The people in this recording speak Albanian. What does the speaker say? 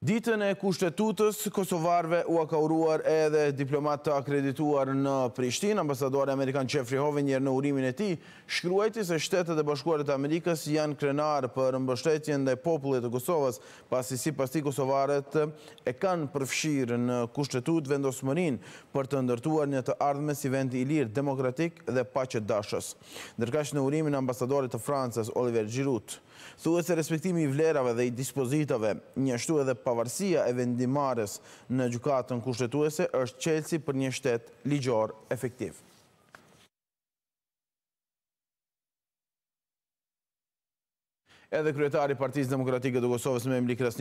Ditën e kushtetutës, Kosovarve u akauruar edhe diplomat të akredituar në Prishtin, ambasadori Amerikan Jeffrey Hove njërë në urimin e ti, shkruajti se shtetet e bashkuarit Amerikës janë krenar për mbështetjen dhe popullet të Kosovës, pasi si pasti Kosovaret e kanë përfshirë në kushtetut vendosëmërin për të ndërtuar një të ardhme si vend i lirë demokratik dhe pacet dashës. Ndërkash në urimin ambasadorit të Francës, Oliver Giroud, thuë se respektimi i vlerave dhe i dispozitave, njështu edhe pavarësia e vendimares në gjukatën kushtetuese është qelësi për një shtet ligjor efektiv. Edhe kryetari Partisë Demokratike të Kosovës me Emli Krasni